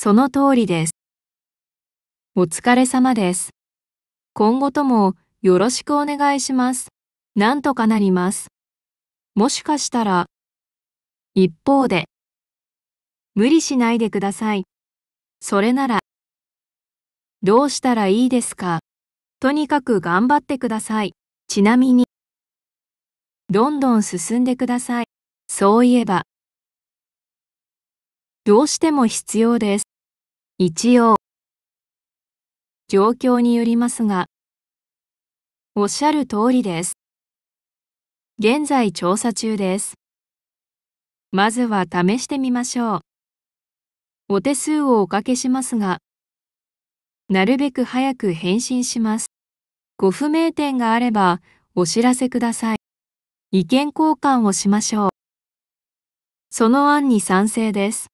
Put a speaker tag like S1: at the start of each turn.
S1: その通りです。お疲れ様です。今後ともよろしくお願いします。なんとかなります。もしかしたら、一方で、無理しないでください。それなら、どうしたらいいですかとにかく頑張ってください。ちなみに、どんどん進んでください。そういえば、どうしても必要です。一応、状況によりますが、おっしゃる通りです。現在調査中です。まずは試してみましょ
S2: う。お手数をおかけしますが、なるべく早く返信します。ご不明点があればお知らせください。意見交換をしましょう。その案に賛成で
S1: す。